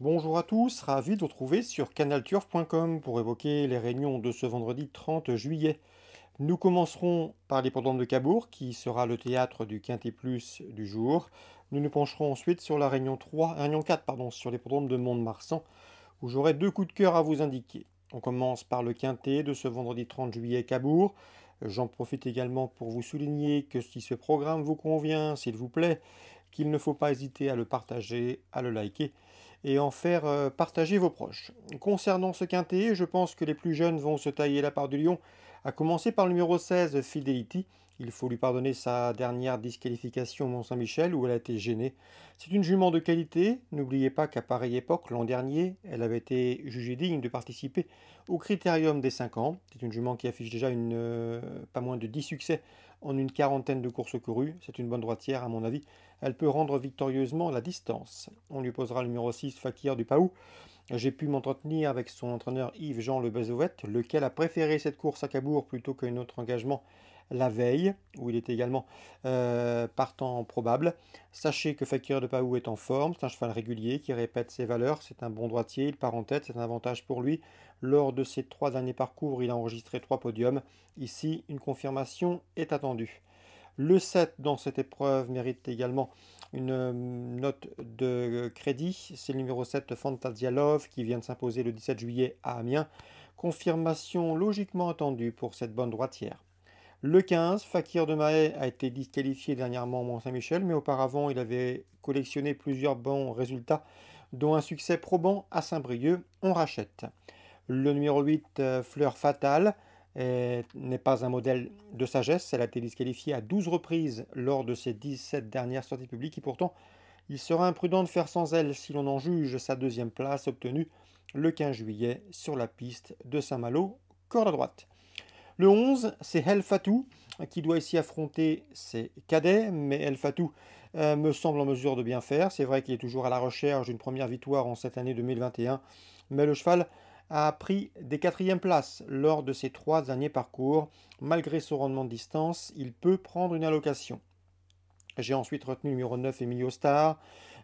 Bonjour à tous, ravi de vous retrouver sur canalturf.com pour évoquer les réunions de ce vendredi 30 juillet. Nous commencerons par l'hippodrome de Cabourg qui sera le théâtre du Quintet Plus du jour. Nous nous pencherons ensuite sur la réunion 3, réunion 4 pardon, sur l'hippodrome de Mont-de-Marsan où j'aurai deux coups de cœur à vous indiquer. On commence par le Quintet de ce vendredi 30 juillet Cabourg. J'en profite également pour vous souligner que si ce programme vous convient, s'il vous plaît, qu'il ne faut pas hésiter à le partager, à le liker et en faire euh, partager vos proches. Concernant ce qu'inté, je pense que les plus jeunes vont se tailler la part du lion a commencer par le numéro 16, Fidelity. Il faut lui pardonner sa dernière disqualification au Mont-Saint-Michel où elle a été gênée. C'est une jument de qualité. N'oubliez pas qu'à pareille époque, l'an dernier, elle avait été jugée digne de participer au critérium des 5 ans. C'est une jument qui affiche déjà euh, pas moins de 10 succès en une quarantaine de courses courues. C'est une bonne droitière, à mon avis. Elle peut rendre victorieusement la distance. On lui posera le numéro 6, Fakir du Paou. J'ai pu m'entretenir avec son entraîneur Yves-Jean Le lequel a préféré cette course à Cabourg plutôt qu'un autre engagement la veille, où il est également euh, partant probable. Sachez que facteur de Paou est en forme, c'est un cheval régulier qui répète ses valeurs, c'est un bon droitier, il part en tête, c'est un avantage pour lui. Lors de ses trois derniers parcours, il a enregistré trois podiums. Ici, une confirmation est attendue. Le 7 dans cette épreuve mérite également une euh, note de crédit, c'est le numéro 7 Fantasia qui vient de s'imposer le 17 juillet à Amiens. Confirmation logiquement attendue pour cette bonne droitière. Le 15, Fakir de Mahé a été disqualifié dernièrement au Mont-Saint-Michel, mais auparavant il avait collectionné plusieurs bons résultats, dont un succès probant à Saint-Brieuc. On rachète. Le numéro 8, euh, Fleur Fatale, n'est pas un modèle de sagesse. Elle a été disqualifiée à 12 reprises lors de ses 17 dernières sorties publiques et pourtant, il sera imprudent de faire sans elle si l'on en juge sa deuxième place obtenue le 15 juillet sur la piste de Saint-Malo, corde à droite. Le 11, c'est El Fatou qui doit ici affronter ses cadets, mais El Fatou euh, me semble en mesure de bien faire. C'est vrai qu'il est toujours à la recherche d'une première victoire en cette année 2021, mais le cheval a pris des quatrièmes places lors de ses trois derniers parcours. Malgré son rendement de distance, il peut prendre une allocation. J'ai ensuite retenu numéro 9 Emilio Star,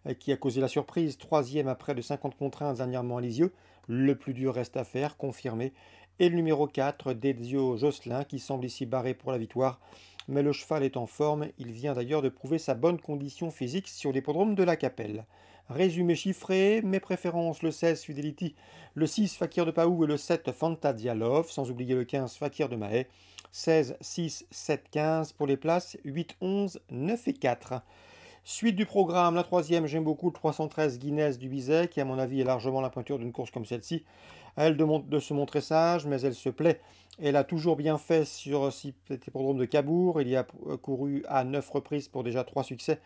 euh, qui a causé la surprise, troisième après de 50 contraintes dernièrement à Lisieux. Le plus dur reste à faire, confirmé. Et le numéro 4, Dezio Jocelyn, qui semble ici barré pour la victoire mais le cheval est en forme, il vient d'ailleurs de prouver sa bonne condition physique sur l'hippodrome de la Capelle. Résumé chiffré, mes préférences le 16 Fidelity, le 6 Fakir de Paou et le 7 Fanta Dialov, sans oublier le 15 Fakir de Mahé. 16, 6, 7, 15 pour les places, 8, 11, 9 et 4. Suite du programme, la troisième, j'aime beaucoup le 313 Guinness du Bizet, qui à mon avis est largement la peinture d'une course comme celle-ci. Elle demande de se montrer sage, mais elle se plaît. Elle a toujours bien fait sur cet hippodrome de Cabourg. Il y a euh, couru à 9 reprises pour déjà 3 succès.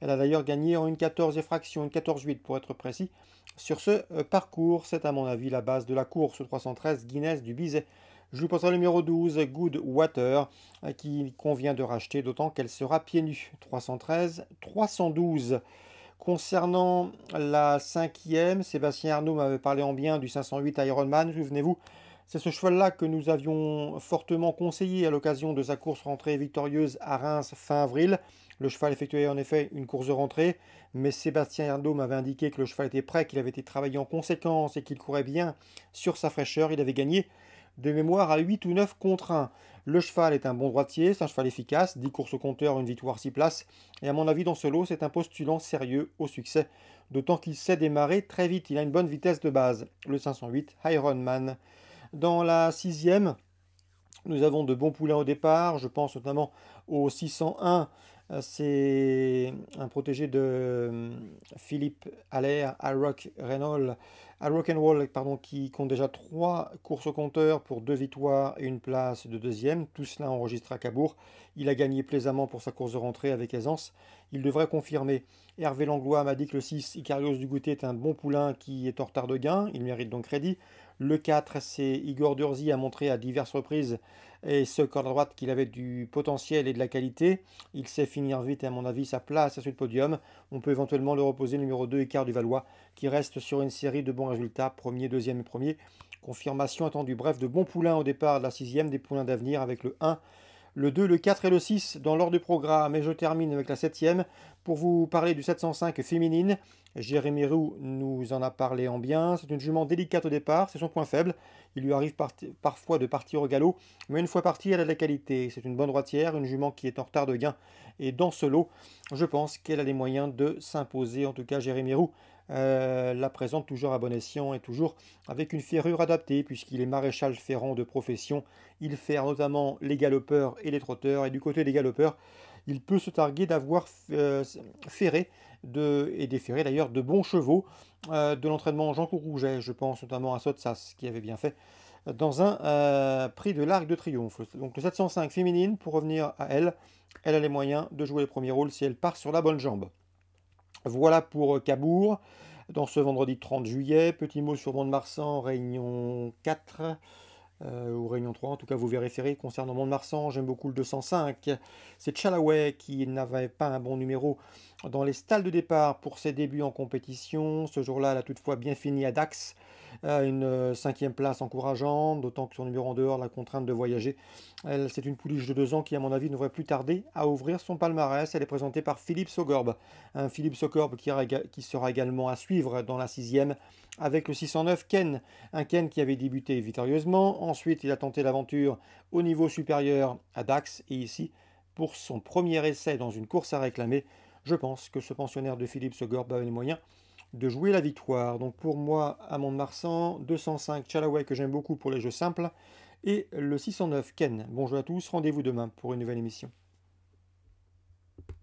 Elle a d'ailleurs gagné en une 14 effraction, une 14-8 pour être précis. Sur ce euh, parcours, c'est à mon avis la base de la course 313 Guinness du Bizet. Je vous passe le numéro 12, Good Water, euh, qui convient de racheter, d'autant qu'elle sera pieds nus. 313, 312. Concernant la cinquième, Sébastien Arnaud m'avait parlé en bien du 508 Ironman, souvenez-vous. C'est ce cheval-là que nous avions fortement conseillé à l'occasion de sa course rentrée victorieuse à Reims fin avril. Le cheval effectuait en effet une course de rentrée, mais Sébastien Arnaud m'avait indiqué que le cheval était prêt, qu'il avait été travaillé en conséquence et qu'il courait bien sur sa fraîcheur. Il avait gagné de mémoire à 8 ou 9 contre 1. Le cheval est un bon droitier, c'est un cheval efficace, 10 courses au compteur, une victoire 6 places, et à mon avis dans ce lot c'est un postulant sérieux au succès, d'autant qu'il sait démarrer très vite, il a une bonne vitesse de base, le 508 Ironman. Dans la sixième, nous avons de bons poulains au départ, je pense notamment au 601 euh, c'est un protégé de euh, Philippe Allaire, à Reynolds, and Wall, pardon, qui compte déjà trois courses au compteur pour deux victoires et une place de deuxième. Tout cela enregistré à Cabourg. Il a gagné plaisamment pour sa course de rentrée avec aisance. Il devrait confirmer. Hervé Langlois m'a dit que le 6 Icarios du Goûter est un bon poulain qui est en retard de gain. Il mérite donc crédit. Le 4, c'est Igor Durzi a montré à diverses reprises et ce corps droite qu'il avait du potentiel et de la qualité. Il sait finir vite à mon avis sa place à ce podium. On peut éventuellement le reposer numéro 2 Écart du Valois qui reste sur une série de bons résultats, premier, deuxième et premier. Confirmation attendue. Bref, de bons poulains au départ de la sixième, des poulains d'avenir avec le 1 le 2, le 4 et le 6 dans l'ordre du programme. Et je termine avec la 7 pour vous parler du 705 féminine. Jérémy Roux nous en a parlé en bien. C'est une jument délicate au départ, c'est son point faible. Il lui arrive parfois de partir au galop, mais une fois partie, elle a de la qualité. C'est une bonne droitière, une jument qui est en retard de gain et dans ce lot, je pense qu'elle a les moyens de s'imposer. En tout cas, Jérémy Roux euh, la présente toujours à bon escient et toujours avec une ferrure adaptée, puisqu'il est maréchal ferrant de profession. Il fait notamment les galopeurs et les trotteurs. Et du côté des galopeurs, il peut se targuer d'avoir euh, ferré de, et déféré d'ailleurs de bons chevaux euh, de l'entraînement Jean-Claude Je pense notamment à Sotsas qui avait bien fait dans un euh, prix de l'Arc de Triomphe. Donc le 705 féminine, pour revenir à elle, elle a les moyens de jouer le premier rôle si elle part sur la bonne jambe. Voilà pour euh, Cabourg. Dans ce vendredi 30 juillet, petit mot sur Mont-de-Marsan, Réunion 4 euh, ou Réunion 3, en tout cas vous vérifierez. Concernant Mont-de-Marsan, j'aime beaucoup le 205. C'est Chalaway qui n'avait pas un bon numéro dans les stalles de départ pour ses débuts en compétition. Ce jour-là, elle a toutefois bien fini à Dax, euh, une euh, cinquième place encourageante, d'autant que son numéro en dehors, la contrainte de voyager, c'est une pouliche de deux ans qui, à mon avis, ne devrait plus tarder à ouvrir son palmarès. Elle est présentée par Philippe Sogorb, un Philippe Sogorb qui, qui sera également à suivre dans la sixième avec le 609 Ken, un Ken qui avait débuté victorieusement. Ensuite, il a tenté l'aventure au niveau supérieur à Dax et ici, pour son premier essai dans une course à réclamer, je pense que ce pensionnaire de Philippe Segorbe avait les moyens de jouer la victoire. Donc pour moi, à marsan 205 Chalaway que j'aime beaucoup pour les jeux simples, et le 609 Ken. Bonjour à tous, rendez-vous demain pour une nouvelle émission.